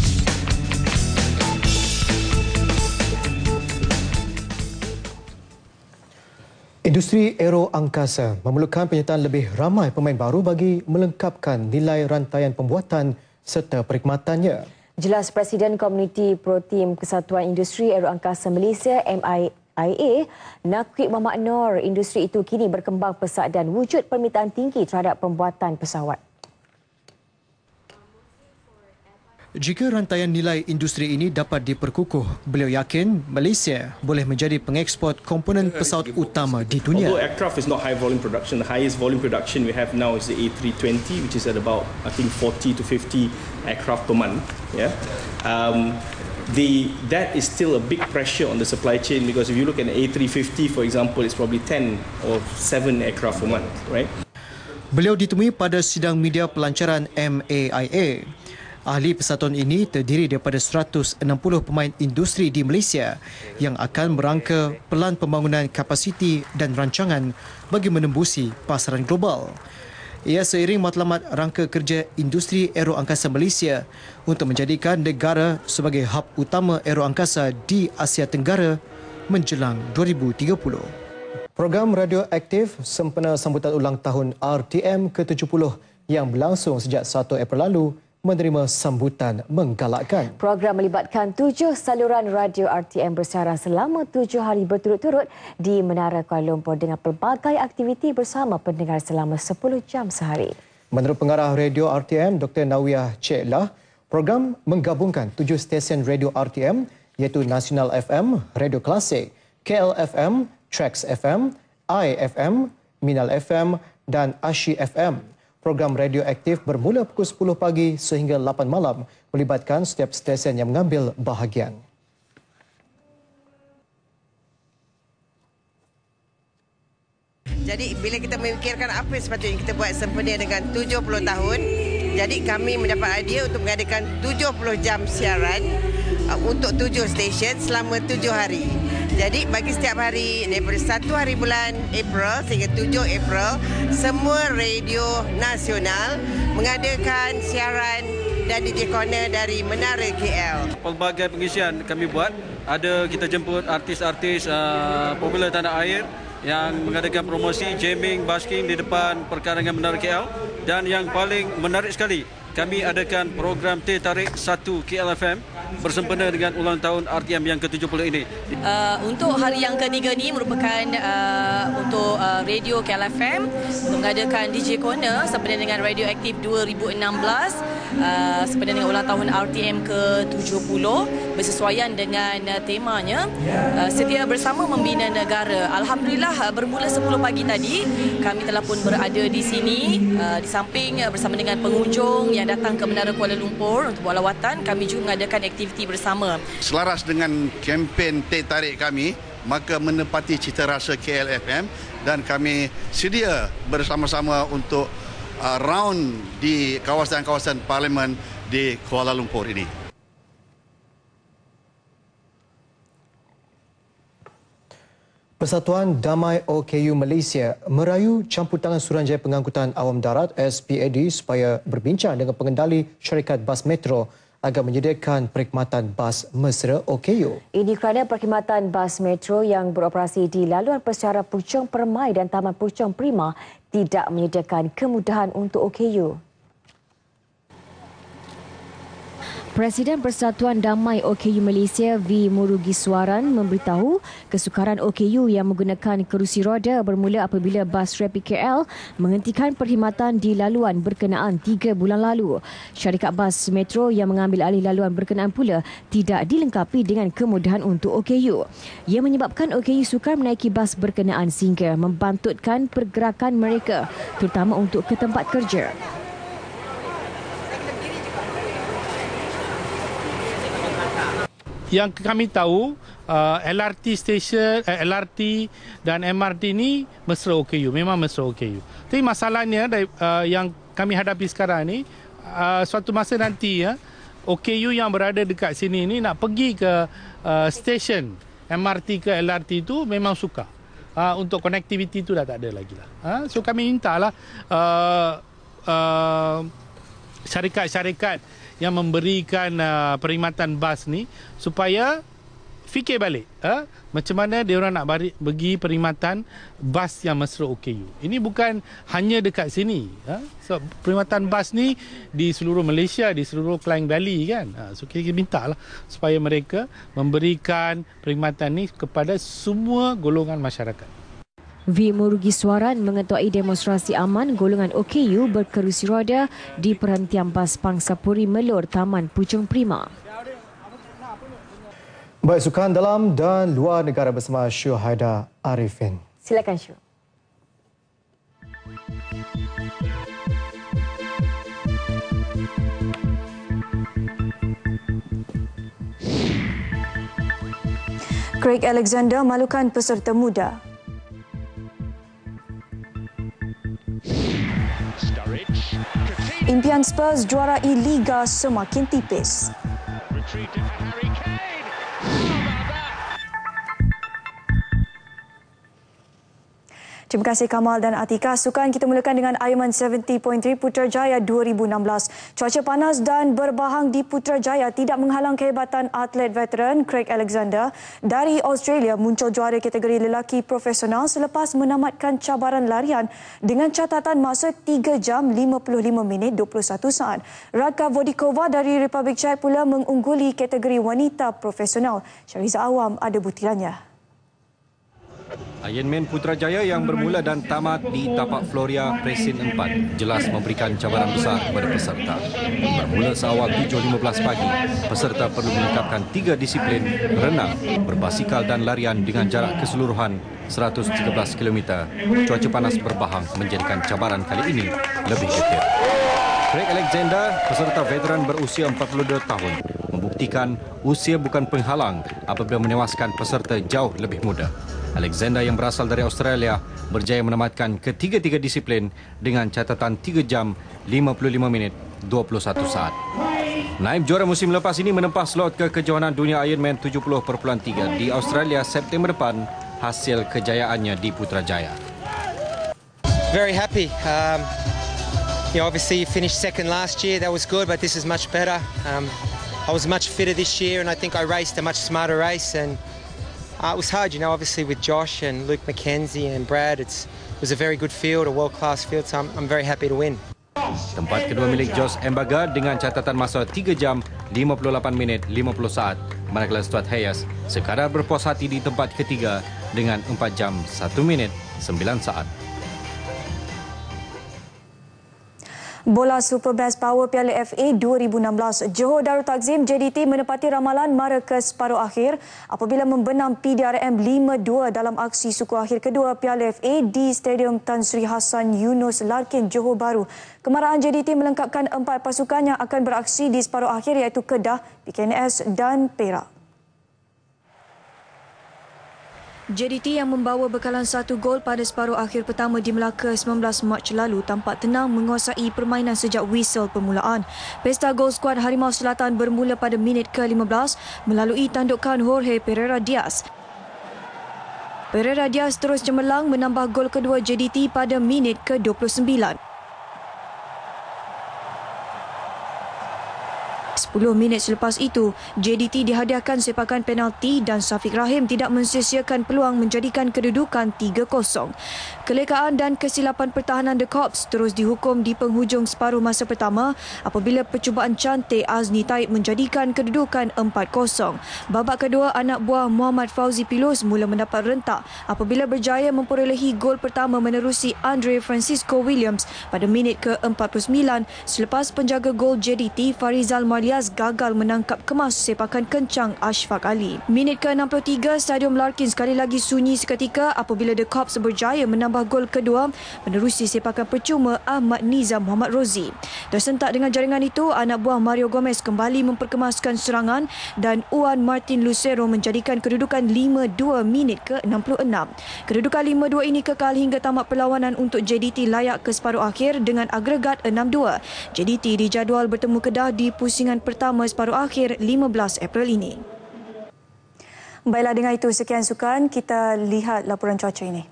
Industri aero angkasa memerlukan penyertaan lebih ramai pemain baru bagi melengkapkan nilai rantaian pembuatan serta perkhidmatannya. Jelas Presiden Komuniti Pro Team Kesatuan Industri Aero Angkasa Malaysia MIIA, Nakwi Muhammad Nor, industri itu kini berkembang pesat dan wujud permintaan tinggi terhadap pembuatan pesawat. Jika rantaian nilai industri ini dapat diperkukuh, beliau yakin Malaysia boleh menjadi pengeksport komponen eh, eh, pesawat utama di dunia. Although aircraft is not high volume production, the highest volume production we have now is the A320, which is at about I think 40 to 50 aircraft per month. Yeah. Um, the that is still a big pressure on the supply chain because if you look at an A350, for example, it's probably 10 or 7 aircraft per month, right? Beliau ditemui pada sidang media pelancaran MAIA. Ahli persatuan ini terdiri daripada 160 pemain industri di Malaysia yang akan merangka pelan pembangunan kapasiti dan rancangan bagi menembusi pasaran global. Ia seiring matlamat rangka kerja industri aero angkasa Malaysia untuk menjadikan negara sebagai hub utama aero angkasa di Asia Tenggara menjelang 2030. Program Radio radioaktif sempena sambutan ulang tahun RTM ke-70 yang berlangsung sejak 1 April lalu menerima sambutan menggalakkan. Program melibatkan tujuh saluran radio RTM bersiaran selama tujuh hari berturut-turut di Menara Kuala Lumpur dengan pelbagai aktiviti bersama pendengar selama sepuluh jam sehari. Menurut pengarah radio RTM, Dr. Nawiyah Cik Lah, program menggabungkan tujuh stesen radio RTM iaitu National FM, Radio Klasik, KLFM, Tracks FM, IFM, Minal FM dan Ashi FM program radioaktif bermula pukul 10 pagi sehingga 8 malam melibatkan setiap stesen yang mengambil bahagian. Jadi bila kita memikirkan apa yang sepatutnya kita buat sempena dengan 70 tahun, jadi kami mendapat idea untuk mengadakan 70 jam siaran uh, untuk 7 stesen selama 7 hari. Jadi bagi setiap hari daripada satu hari bulan April sehingga tujuh April, semua radio nasional mengadakan siaran dan DJ Corner dari Menara KL. Pelbagai pengisian kami buat. Ada kita jemput artis-artis uh, popular tanah air yang mengadakan promosi jamming, basking di depan perkarangan Menara KL. Dan yang paling menarik sekali, kami adakan program teh tarik 1 KLFM bersempena dengan ulang tahun RTM yang ke-70 ini? Uh, untuk hari yang ketiga ini merupakan uh, untuk uh, Radio KLFM mengadakan DJ Corner sempena dengan Radio Aktif 2016 uh, sempena dengan ulang tahun RTM ke-70 bersesuaian dengan uh, temanya uh, Setia Bersama Membina Negara. Alhamdulillah uh, bermula 10 pagi tadi kami telah pun berada di sini uh, di samping uh, bersama dengan pengunjung yang datang ke Menara Kuala Lumpur untuk buat lawatan kami juga mengadakan aktiviti aktiviti bersama. Selaras dengan kempen Teh Tarik kami, maka menepati cita rasa KLFM dan kami sedia bersama-sama untuk uh, round di kawasan-kawasan parlimen di Kuala Lumpur ini. Persatuan Damai OKU Malaysia merayu campur tangan Suruhanjaya Pengangkutan Awam Darat SPAD supaya berbincang dengan pengendali syarikat bas metro agar menyediakan perkhidmatan bas mesra OKU. Ini kerana perkhidmatan bas metro yang beroperasi di laluan persiara Pucung Permai dan Taman Pucung Prima tidak menyediakan kemudahan untuk OKU. Presiden Persatuan Damai OKU Malaysia V. Murugiswaran memberitahu kesukaran OKU yang menggunakan kerusi roda bermula apabila bas Rapid KL menghentikan perkhidmatan di laluan berkenaan tiga bulan lalu. Syarikat bas Metro yang mengambil alih laluan berkenaan pula tidak dilengkapi dengan kemudahan untuk OKU. Ia menyebabkan OKU sukar menaiki bas berkenaan sehingga membantutkan pergerakan mereka terutama untuk ke tempat kerja. yang kami tahu uh, LRT station uh, eh, LRT dan MRT ni mesra OKU memang mesra OKU tapi masalahnya uh, yang kami hadapi sekarang ni uh, suatu masa nanti ya uh, OKU yang berada dekat sini ini nak pergi ke uh, station MRT ke LRT itu memang suka Ha, untuk konektiviti tu dah tak ada lagi lah. Ha, so kami mintalah uh, uh, syarikat-syarikat yang memberikan uh, perkhidmatan bas ni supaya fikir balik eh? macam mana dia orang nak bagi perkhidmatan bas yang mesra OKU ini bukan hanya dekat sini eh? Uh, so perkhidmatan bas ni di seluruh Malaysia di seluruh Klang Valley kan eh, so kita minta lah supaya mereka memberikan perkhidmatan ni kepada semua golongan masyarakat V. Murugi Suaran mengetuai demonstrasi aman golongan OKU berkerusi roda di perhentian bas Pangsapuri Melur Taman Pucung Prima. Baik sukan dalam dan luar negara bersama Syuhaida Arifin. Silakan Syuh. Craig Alexander malukan peserta muda. Impian Spurs juarai Liga semakin tipis. Terima kasih Kamal dan Atika. Sukan kita mulakan dengan Ironman 70.3 Putrajaya 2016. Cuaca panas dan berbahang di Putrajaya tidak menghalang kehebatan atlet veteran Craig Alexander dari Australia muncul juara kategori lelaki profesional selepas menamatkan cabaran larian dengan catatan masa 3 jam 55 minit 21 saat. Radka Vodikova dari Republik Cek pula mengungguli kategori wanita profesional. Syariza Awam ada butirannya. Ironman Putrajaya yang bermula dan tamat di tapak Floria Presin 4 jelas memberikan cabaran besar kepada peserta. Bermula seawal 7.15 pagi, peserta perlu menetapkan tiga disiplin renang, berbasikal dan larian dengan jarak keseluruhan 113 km. Cuaca panas berbahang menjadikan cabaran kali ini lebih ketat. Craig Alexander, peserta veteran berusia 42 tahun, membuktikan usia bukan penghalang apabila menewaskan peserta jauh lebih muda. Alexander yang berasal dari Australia berjaya menamatkan ketiga-tiga disiplin dengan catatan 3 jam 55 minit 21 saat. Naib juara musim lepas ini menempah slot ke kejohanan dunia Ironman 70.3 di Australia September depan hasil kejayaannya di Putrajaya. Very happy. Um, you know, obviously you finished second last year. That was good, but this is much better. Um, I was much fitter this year, and I think I raced a much smarter race. And Uh, it was hard, you know, obviously with Josh and Luke McKenzie and Brad, it's, it was a very good field, a world-class field, so I'm, I'm very happy to win. Tempat kedua milik Josh Embaga dengan catatan masa 3 jam 58 minit 50 saat. Manakala Stuart Hayes sekadar berpuas hati di tempat ketiga dengan 4 jam 1 minit 9 saat. Bola Super Best Power Piala FA 2016. Johor Darul Takzim JDT menepati ramalan mara ke separuh akhir apabila membenam PDRM 5-2 dalam aksi suku akhir kedua Piala FA di Stadium Tan Sri Hassan Yunus Larkin Johor Baru. Kemarahan JDT melengkapkan empat pasukan yang akan beraksi di separuh akhir iaitu Kedah, PKNS dan Perak. JDT yang membawa bekalan satu gol pada separuh akhir pertama di Melaka 19 Mac lalu tampak tenang menguasai permainan sejak whistle permulaan. Pesta gol skuad Harimau Selatan bermula pada minit ke-15 melalui tandukan Jorge Pereira Diaz. Pereira Diaz terus cemerlang menambah gol kedua JDT pada minit ke-29. 10 minit selepas itu, JDT dihadiahkan sepakan penalti dan Safiq Rahim tidak mensiasiakan peluang menjadikan kedudukan 3-0. Kelekaan dan kesilapan pertahanan The Cops terus dihukum di penghujung separuh masa pertama apabila percubaan cantik Azni Taib menjadikan kedudukan 4-0. Babak kedua, anak buah Muhammad Fauzi Pilos mula mendapat rentak apabila berjaya memperolehi gol pertama menerusi Andre Francisco Williams pada minit ke-49 selepas penjaga gol JDT Farizal Malia Diaz gagal menangkap kemas sepakan kencang Ashfaq Ali. Minit ke-63, Stadium Larkin sekali lagi sunyi seketika apabila The Cops berjaya menambah gol kedua menerusi sepakan percuma Ahmad Nizam Muhammad Rozi. Tersentak dengan jaringan itu, anak buah Mario Gomez kembali memperkemaskan serangan dan Juan Martin Lucero menjadikan kedudukan 5-2 minit ke-66. Kedudukan 5-2 ini kekal hingga tamat perlawanan untuk JDT layak ke separuh akhir dengan agregat 6-2. JDT dijadual bertemu Kedah di pusingan pertandingan pertama separuh akhir 15 April ini. Baiklah dengan itu sekian sukan kita lihat laporan cuaca ini.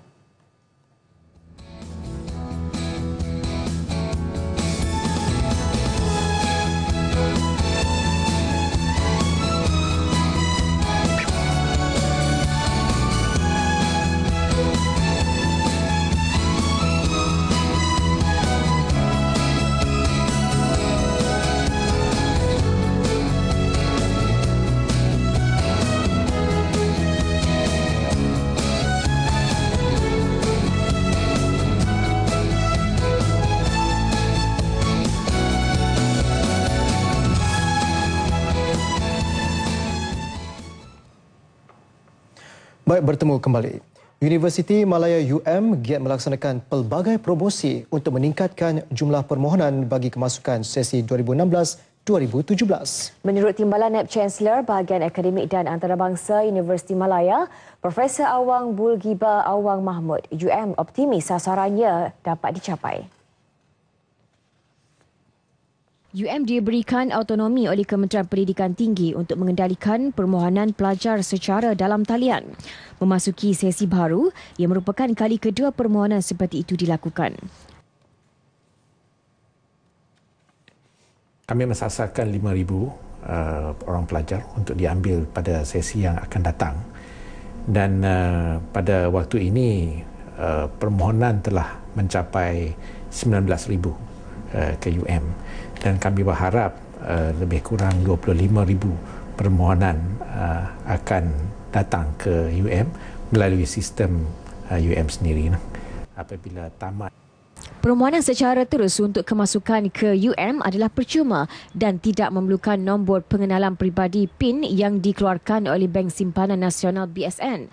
bertemu kembali. University Malaya UM giat melaksanakan pelbagai promosi untuk meningkatkan jumlah permohonan bagi kemasukan sesi 2016-2017. Menurut Timbalan NAB Chancellor Bahagian Akademik dan Antarabangsa Universiti Malaya, Profesor Awang Bulgiba Awang Mahmud, UM optimis sasarannya dapat dicapai. UM diberikan autonomi oleh Kementerian Pendidikan Tinggi untuk mengendalikan permohonan pelajar secara dalam talian memasuki sesi baru yang merupakan kali kedua permohonan seperti itu dilakukan. Kami mensasarkan 5,000 uh, orang pelajar untuk diambil pada sesi yang akan datang dan uh, pada waktu ini uh, permohonan telah mencapai 19,000 uh, ke UM dan kami berharap uh, lebih kurang 25,000 permohonan uh, akan datang ke UM melalui sistem UM sendiri apabila tamat Permohonan secara terus untuk kemasukan ke UM adalah percuma dan tidak memerlukan nombor pengenalan peribadi PIN yang dikeluarkan oleh Bank Simpanan Nasional BSN.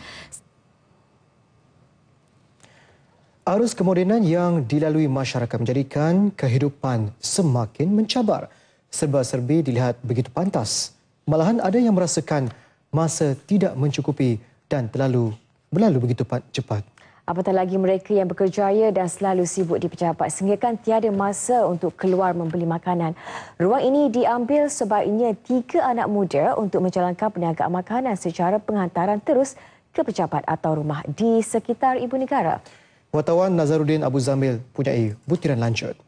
Arus kemodenan yang dilalui masyarakat menjadikan kehidupan semakin mencabar. Serba-serbi dilihat begitu pantas. Malahan ada yang merasakan masa tidak mencukupi dan terlalu berlalu begitu cepat. Apatah lagi mereka yang bekerjaya dan selalu sibuk di pejabat sehingga tiada masa untuk keluar membeli makanan. Ruang ini diambil sebaiknya tiga anak muda untuk menjalankan perniagaan makanan secara penghantaran terus ke pejabat atau rumah di sekitar ibu negara. Wartawan Nazaruddin Abu Zamil punya butiran lanjut.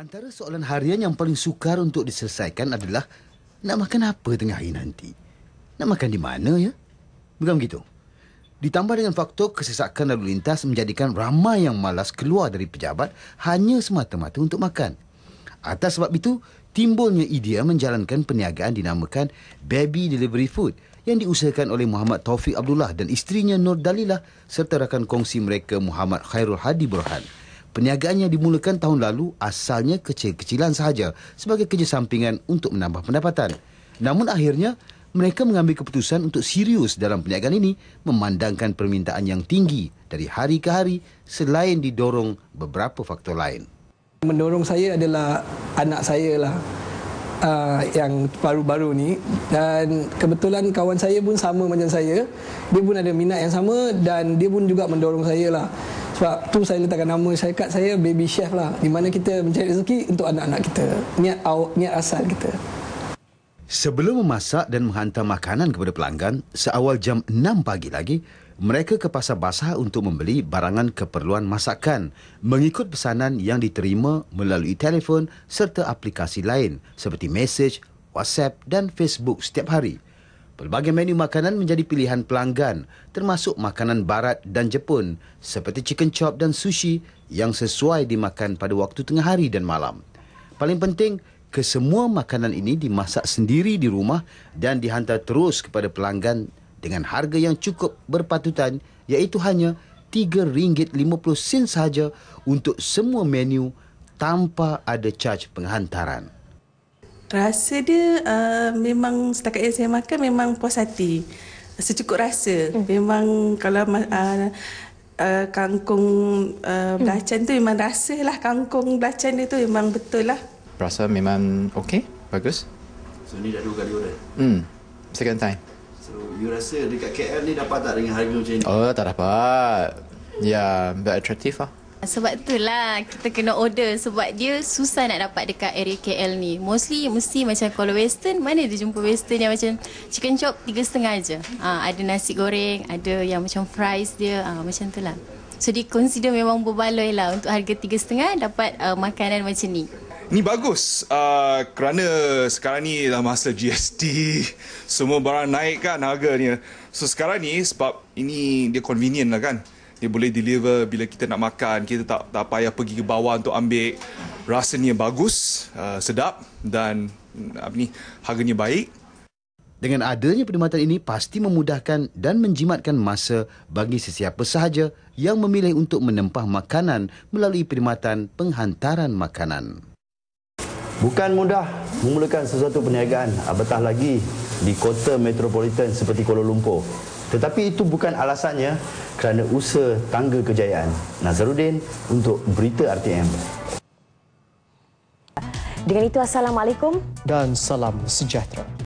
Antara soalan harian yang paling sukar untuk diselesaikan adalah nak makan apa tengah hari nanti? Nak makan di mana ya? Bukan begitu. Ditambah dengan faktor kesesakan lalu lintas menjadikan ramai yang malas keluar dari pejabat hanya semata-mata untuk makan. Atas sebab itu, timbulnya idea menjalankan perniagaan dinamakan Baby Delivery Food yang diusahakan oleh Muhammad Taufik Abdullah dan isterinya Nur Dalilah serta rakan kongsi mereka Muhammad Khairul Hadi Burhan. Perniagaannya dimulakan tahun lalu asalnya kecil-kecilan sahaja sebagai kerja sampingan untuk menambah pendapatan. Namun akhirnya, mereka mengambil keputusan untuk serius dalam perniagaan ini memandangkan permintaan yang tinggi dari hari ke hari selain didorong beberapa faktor lain. Mendorong saya adalah anak saya lah uh, yang baru-baru ni dan kebetulan kawan saya pun sama macam saya. Dia pun ada minat yang sama dan dia pun juga mendorong saya lah. Sebab tu saya letakkan nama syarikat saya Baby Chef lah Di mana kita mencari rezeki untuk anak-anak kita Niat, awak, niat asal kita Sebelum memasak dan menghantar makanan kepada pelanggan Seawal jam 6 pagi lagi Mereka ke pasar basah untuk membeli barangan keperluan masakan Mengikut pesanan yang diterima melalui telefon Serta aplikasi lain Seperti Message, WhatsApp dan Facebook setiap hari Pelbagai menu makanan menjadi pilihan pelanggan, termasuk makanan barat dan Jepun seperti chicken chop dan sushi yang sesuai dimakan pada waktu tengah hari dan malam. Paling penting, kesemua makanan ini dimasak sendiri di rumah dan dihantar terus kepada pelanggan dengan harga yang cukup berpatutan iaitu hanya RM3.50 sahaja untuk semua menu tanpa ada caj penghantaran. Rasa dia uh, memang setakat yang saya makan memang puas hati. Secukup rasa. Mm. Memang kalau uh, uh, kangkung uh, hmm. belacan mm. tu memang rasa lah kangkung belacan dia tu memang betul lah. Rasa memang okey, bagus. So ni dah dua kali order? Hmm, second time. So you rasa dekat KL ni dapat tak dengan harga macam ni? Oh tak dapat. Ya, yeah, but attractive lah. Sebab itulah kita kena order sebab dia susah nak dapat dekat area KL ni. Mostly mesti macam kalau western mana dia jumpa western yang macam chicken chop 3.5 je. Ah ada nasi goreng, ada yang macam fries dia ah uh, macam itulah. So dia consider memang berbaloi lah untuk harga tiga setengah dapat uh, makanan macam ni. Ni bagus uh, kerana sekarang ni dah masa GST. Semua barang naik kan harganya. So sekarang ni sebab ini dia convenient lah kan dia boleh deliver bila kita nak makan kita tak tak payah pergi ke bawah untuk ambil rasanya bagus uh, sedap dan mm, apa ni harganya baik dengan adanya perkhidmatan ini pasti memudahkan dan menjimatkan masa bagi sesiapa sahaja yang memilih untuk menempah makanan melalui perkhidmatan penghantaran makanan bukan mudah memulakan sesuatu perniagaan apatah lagi di kota metropolitan seperti Kuala Lumpur tetapi itu bukan alasannya kerana usaha tangga kejayaan Nazarudin untuk Berita RTM. Dengan itu, Assalamualaikum. Dan salam sejahtera.